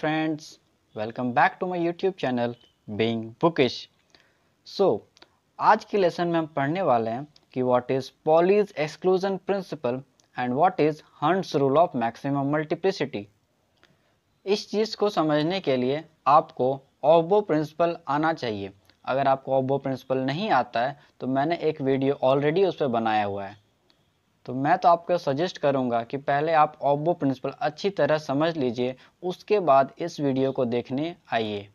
friends welcome back to my YouTube channel being bookish so आज के lesson में हम पढ़ने वाले हैं कि what is Pauli's exclusion principle and what is Hund's rule of maximum multiplicity इस चीज़ को समझने के लिए आपको ओबो प्रिंसिपल आना चाहिए अगर आपको ओबो प्रिंसिपल नहीं आता है तो मैंने एक वीडियो ऑलरेडी उस पर बनाया हुआ है तो मैं तो आपको सजेस्ट करूंगा कि पहले आप ओब्बो प्रिंसिपल अच्छी तरह समझ लीजिए उसके बाद इस वीडियो को देखने आइए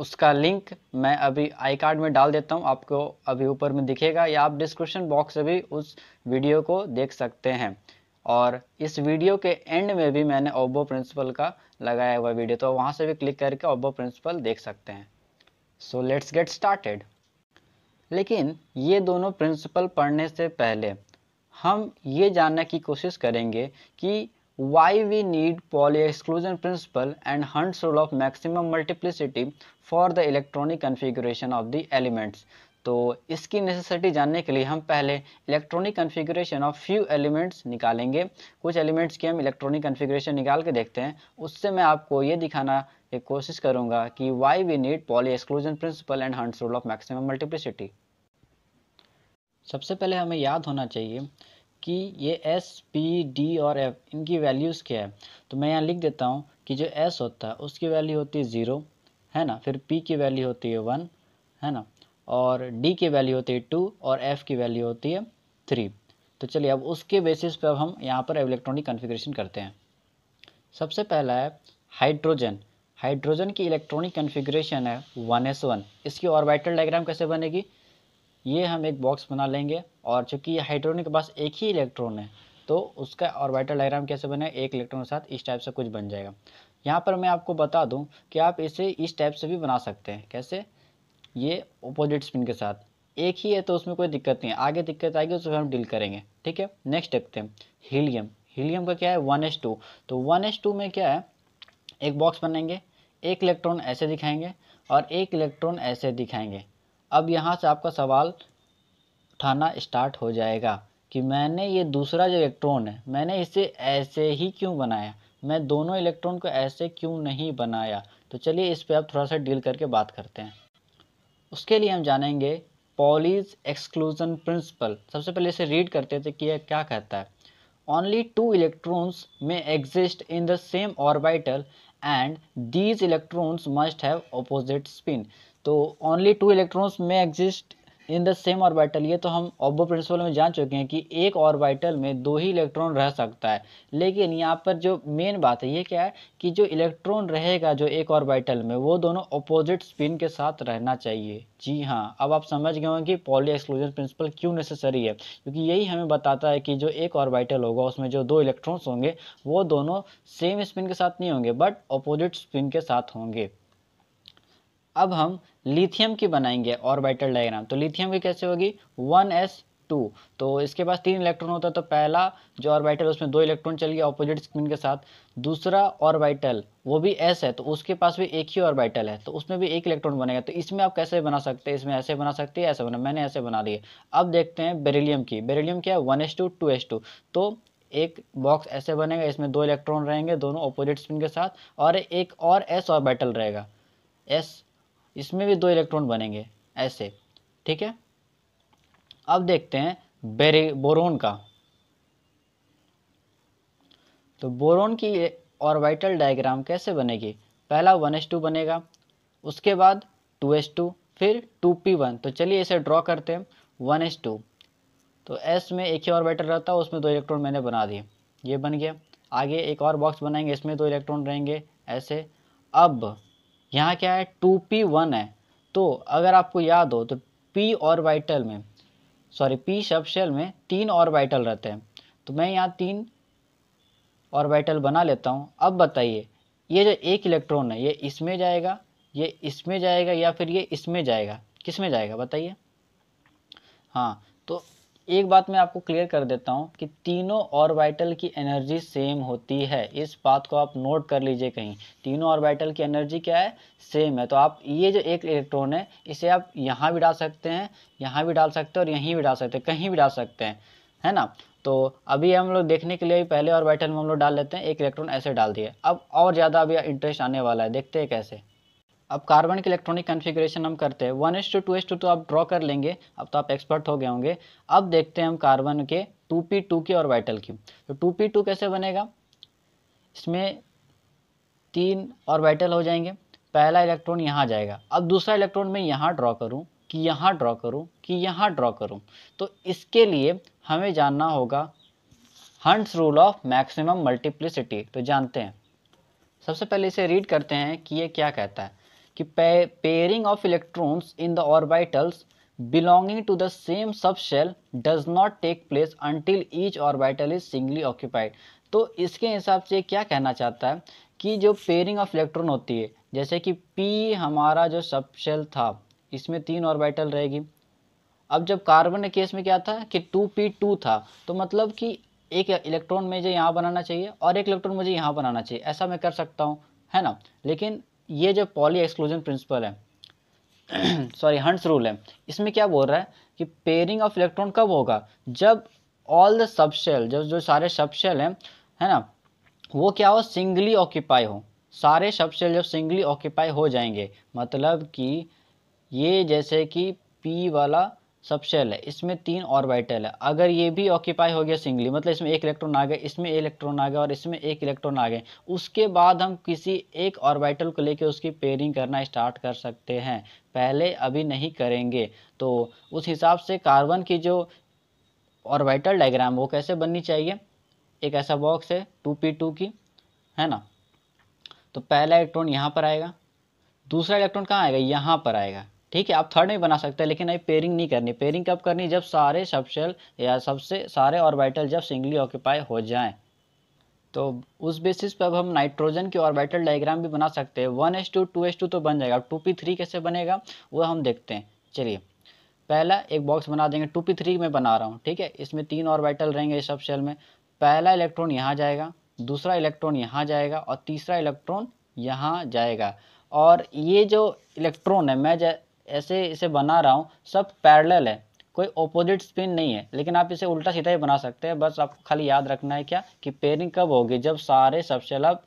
उसका लिंक मैं अभी आई कार्ड में डाल देता हूं आपको अभी ऊपर में दिखेगा या आप डिस्क्रिप्शन बॉक्स में भी उस वीडियो को देख सकते हैं और इस वीडियो के एंड में भी मैंने ओब्बो प्रिंसिपल का लगाया हुआ वीडियो तो वहाँ से भी क्लिक करके ओब्बो प्रिंसिपल देख सकते हैं सो लेट्स गेट स्टार्टेड लेकिन ये दोनों प्रिंसिपल पढ़ने से पहले हम ये जानने की कोशिश करेंगे कि why we need Pauli exclusion principle and Hund rule of maximum multiplicity for the electronic configuration of the elements तो इसकी नेसेसिटी जानने के लिए हम पहले electronic configuration of few elements निकालेंगे कुछ एलिमेंट्स की हम इलेक्ट्रॉनिक कन्फिग्रेशन निकाल के देखते हैं उससे मैं आपको ये दिखाना की कोशिश करूँगा कि why we need Pauli exclusion principle and Hund's rule of maximum multiplicity सबसे पहले हमें याद होना चाहिए कि ये एस पी डी और एफ इनकी वैल्यूज़ क्या है तो मैं यहाँ लिख देता हूँ कि जो एस होता है उसकी वैल्यू होती है ज़ीरो है ना फिर पी की वैल्यू होती है वन है ना और डी की वैल्यू होती है टू और एफ़ की वैल्यू होती है थ्री तो चलिए अब उसके बेसिस पे अब हम यहाँ पर इलेक्ट्रॉनिक कन्फिग्रेशन करते हैं सबसे पहला है हाइड्रोजन हाइड्रोजन की इलेक्ट्रॉनिक कन्फिग्रेशन है वन एस वन इसकी ऑर्बिटल डायग्राम कैसे बनेगी ये हम एक बॉक्स बना लेंगे और ये हाइड्रोजन के पास एक ही इलेक्ट्रॉन है तो उसका ऑर्बिटल डायग्राम कैसे बने एक इलेक्ट्रॉन के साथ इस टाइप से कुछ बन जाएगा यहाँ पर मैं आपको बता दूँ कि आप इसे इस टाइप से भी बना सकते हैं कैसे ये ओपोजिट स्पिन के साथ एक ही है तो उसमें कोई दिक्कत नहीं है आगे दिक्कत आएगी उसमें हम डील करेंगे ठीक है नेक्स्ट देखते हैं हीलियम हीलियम का क्या है वन एस टू तो वन एस टू में क्या है एक बॉक्स बनाएंगे एक इलेक्ट्रॉन ऐसे दिखाएंगे और एक इलेक्ट्रॉन ऐसे दिखाएंगे अब यहाँ से आपका सवाल उठाना स्टार्ट हो जाएगा कि मैंने ये दूसरा जो इलेक्ट्रॉन है मैंने इसे ऐसे ही क्यों बनाया मैं दोनों इलेक्ट्रॉन को ऐसे क्यों नहीं बनाया तो चलिए इस पर आप थोड़ा सा डील करके बात करते हैं उसके लिए हम जानेंगे पॉलीज एक्सक्लूजन प्रिंसिपल सबसे पहले इसे रीड करते थे कि यह क्या कहता है only two electrons may exist in the same orbital and these electrons must have opposite spin तो only two electrons may exist in the same orbital ये तो हम ओबो प्रिंसिपल में जान चुके हैं कि एक ऑर्बिटल में दो ही इलेक्ट्रॉन रह सकता है लेकिन यहाँ पर जो मेन बात है ये क्या है कि जो इलेक्ट्रॉन रहेगा जो एक ऑर्बिटल में वो दोनों अपोजिट स्पिन के साथ रहना चाहिए जी हाँ अब आप समझ गए होंगे कि पॉली एक्सक्लूजन प्रिंसिपल क्यों नेसेसरी है क्योंकि यही हमें बताता है कि जो एक ऑर्बिटल होगा उसमें जो दो इलेक्ट्रॉन्स होंगे वो दोनों सेम स्पिन के साथ नहीं होंगे बट अपोजिट स्पिन के साथ होंगे अब हम लिथियम की बनाएंगे ऑर्बिटल डायग्राम तो लिथियम की कैसे होगी वन एस टू तो इसके पास तीन इलेक्ट्रॉन होता है तो पहला जो ऑर्बिटल उसमें दो इलेक्ट्रॉन चल गया ऑपोजिट स्पिन के साथ दूसरा ऑर्बिटल वो भी एस है तो उसके पास भी एक ही ऑर्बिटल है तो उसमें भी एक इलेक्ट्रॉन बनेगा तो इसमें आप कैसे बना सकते हैं इसमें ऐसे बना सकते हैं ऐसे बना मैंने ऐसे बना दिए अब देखते हैं बेरेलियम की बेरेलियम क्या है one S two two S two तो एक बॉक्स ऐसे बनेगा इसमें दो इलेक्ट्रॉन रहेंगे दोनों ऑपोजिट स्पिन के साथ और एक और एस ऑर्बिटल रहेगा एस इसमें भी दो इलेक्ट्रॉन बनेंगे ऐसे ठीक है अब देखते हैं बेरे बोरोन का तो बोरोन की ऑर्बिटल डायग्राम कैसे बनेगी पहला वन एस टू बनेगा उसके बाद टू एस टू फिर टू पी वन तो चलिए इसे ड्रॉ करते हैं वन एस टू तो एस में एक ही ऑर्बिटल रहता है उसमें दो इलेक्ट्रॉन मैंने बना दिए ये बन गया आगे एक और बॉक्स बनाएंगे इसमें दो इलेक्ट्रॉन रहेंगे ऐसे अब यहाँ क्या है टू पी वन है तो अगर आपको याद हो तो पी वाइटल में सॉरी पी शब्शेल में तीन और वाइटल रहते हैं तो मैं यहाँ तीन और वाइटल बना लेता हूँ अब बताइए ये जो एक इलेक्ट्रॉन है ये इसमें जाएगा ये इसमें जाएगा या फिर ये इसमें जाएगा किस में जाएगा बताइए हाँ तो एक बात मैं आपको क्लियर कर देता हूँ कि तीनों ऑर्बिटल की एनर्जी सेम होती है इस बात को आप नोट कर लीजिए कहीं तीनों ऑर्बिटल की एनर्जी क्या है सेम है तो आप ये जो एक इलेक्ट्रॉन है इसे आप यहाँ भी डाल सकते हैं यहाँ भी डाल सकते हैं और यहीं भी डाल सकते हैं कहीं भी डाल सकते हैं है ना तो अभी हम लोग देखने के लिए पहले ऑर्बिटल में हम लोग डाल लेते हैं एक इलेक्ट्रॉन ऐसे डाल दिए अब और ज़्यादा अभी इंटरेस्ट आने वाला है देखते हैं कैसे अब कार्बन के इलेक्ट्रॉनिक कन्फिग्रेशन हम करते हैं one S two two S two तो आप ड्रॉ कर लेंगे अब तो आप एक्सपर्ट हो गए होंगे अब देखते हैं हम कार्बन के टू पी टू की और वाइटल की तो टू पी टू कैसे बनेगा इसमें तीन और वाइटल हो जाएंगे पहला इलेक्ट्रॉन यहाँ जाएगा अब दूसरा इलेक्ट्रॉन मैं यहाँ ड्रॉ करूँ कि यहाँ ड्रॉ करूँ कि यहाँ ड्रॉ करूँ तो इसके लिए हमें जानना होगा Hund's rule of maximum multiplicity तो जानते हैं सबसे पहले इसे रीड करते हैं कि ये क्या कहता है कि pairing of electrons in the orbitals to the same sub shell does not take place until each orbital is singly occupied तो इसके हिसाब से क्या कहना चाहता है कि जो पेयरिंग ऑफ इलेक्ट्रॉन होती है जैसे कि पी हमारा जो शेल था इसमें तीन ऑर्बिटल रहेगी अब जब कार्बन के केस में क्या था कि टू पी टू था तो मतलब कि एक इलेक्ट्रॉन मुझे यहाँ बनाना चाहिए और एक इलेक्ट्रॉन मुझे यहाँ बनाना चाहिए ऐसा मैं कर सकता हूँ है ना लेकिन ये जो पॉली एक्सक्लूजन प्रिंसिपल है सॉरी हंट्स रूल है इसमें क्या बोल रहा है कि पेयरिंग ऑफ इलेक्ट्रॉन कब होगा जब ऑल द सब सबशेल जब जो सारे सब सबशेल हैं है ना वो क्या हो सिंगली ऑक्यूपाई हो सारे सब सबशेल जब सिंगली ऑक्यूपाई हो जाएंगे मतलब कि ये जैसे कि पी वाला सबशेल है इसमें तीन ऑर्बिटल है अगर ये भी ऑक्यूपाई हो गया सिंगली मतलब इसमें एक इलेक्ट्रॉन आ गए इसमें इलेक्ट्रॉन आ गए और इसमें एक इलेक्ट्रॉन आ गए उसके बाद हम किसी एक ऑर्बिटल को लेकर उसकी पेयरिंग करना स्टार्ट कर सकते हैं पहले अभी नहीं करेंगे तो उस हिसाब से कार्बन की जो ऑर्बिटल डायग्राम वो कैसे बननी चाहिए एक ऐसा बॉक्स है टू पी टू की है ना तो पहला इलेक्ट्रॉन यहाँ पर आएगा दूसरा इलेक्ट्रॉन कहाँ आएगा यहाँ पर आएगा ठीक है आप थर्ड नहीं बना सकते लेकिन अभी पेयरिंग नहीं करनी पेयरिंग कब करनी जब सारे सबसेल या सबसे सारे ऑर्बिटल जब सिंगली ऑक्यूपाई हो जाएं तो उस बेसिस पर अब हम नाइट्रोजन के ऑर्बिटल डायग्राम भी बना सकते हैं one S two two S two तो बन जाएगा टू पी थ्री कैसे बनेगा वो हम देखते हैं चलिए पहला एक बॉक्स बना देंगे टू पी थ्री में बना रहा हूँ ठीक है इसमें तीन ऑर्बिटल रहेंगे सब सबसेल में पहला इलेक्ट्रॉन यहाँ जाएगा दूसरा इलेक्ट्रॉन यहाँ जाएगा और तीसरा इलेक्ट्रॉन यहाँ जाएगा और ये जो इलेक्ट्रॉन है मैं ऐसे इसे बना रहा हूँ सब पैरेलल है कोई ओपोजिट स्पिन नहीं है लेकिन आप इसे उल्टा सीधा ही बना सकते हैं बस आपको खाली याद रखना है क्या कि पेयरिंग कब होगी जब सारे सबसे लब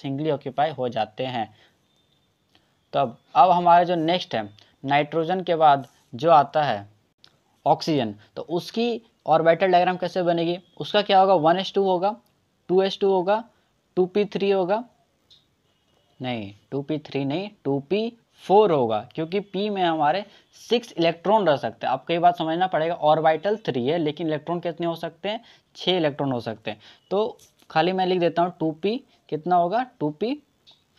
सिंगली ऑक्यूपाई हो जाते हैं तब तो अब हमारे जो नेक्स्ट है नाइट्रोजन के बाद जो आता है ऑक्सीजन तो उसकी ऑर्बिटल डायग्राम कैसे बनेगी उसका क्या होगा वन एस टू होगा टू एस टू होगा टू पी थ्री होगा नहीं टू पी थ्री नहीं टू पी फोर होगा क्योंकि पी में हमारे सिक्स इलेक्ट्रॉन रह सकते हैं आपको ये बात समझना पड़ेगा ऑर्बिटल थ्री है लेकिन इलेक्ट्रॉन कितने हो सकते हैं छः इलेक्ट्रॉन हो सकते हैं तो खाली मैं लिख देता हूँ टू पी कितना होगा two P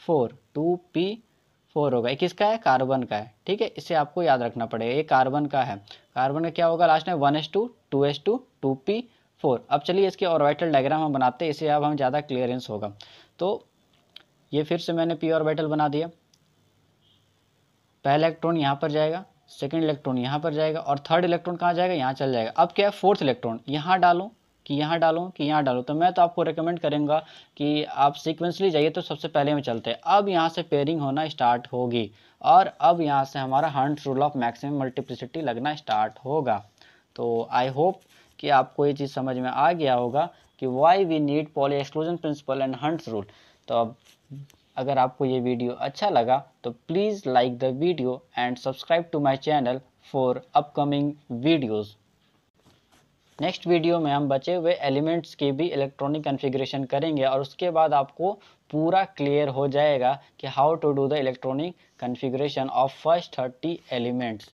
four two P four होगा एक किसका है कार्बन का है ठीक है इसे आपको याद रखना पड़ेगा ये कार्बन का है कार्बन का क्या होगा लास्ट में one S two two S two two P four अब चलिए इसके ऑर्बिटल डायग्राम हम बनाते हैं इसे अब हम ज़्यादा क्लियरेंस होगा तो ये फिर से मैंने पी ऑर्बिटल बना दिया पहला इलेक्ट्रॉन यहाँ पर जाएगा सेकेंड इलेक्ट्रॉन यहाँ पर जाएगा और थर्ड इलेक्ट्रॉन कहाँ जाएगा यहाँ चल जाएगा अब क्या है फोर्थ इलेक्ट्रॉन यहाँ डालो कि यहाँ डालो कि यहाँ डालो तो मैं तो आपको रिकमेंड करूँगा कि आप सिक्वेंसली जाइए तो सबसे पहले में चलते हैं अब यहाँ से पेयरिंग होना स्टार्ट होगी और अब यहाँ से हमारा Hund rule of maximum multiplicity लगना स्टार्ट होगा तो आई होप कि आपको ये चीज़ समझ में आ गया होगा कि why we need Pauli exclusion principle and Hund's rule तो अब अगर आपको ये वीडियो अच्छा लगा तो please like the video and subscribe to my channel for upcoming videos next video में हम बचे हुए एलिमेंट्स की भी इलेक्ट्रॉनिक कन्फिग्रेशन करेंगे और उसके बाद आपको पूरा क्लियर हो जाएगा कि how to do the electronic configuration of first thirty elements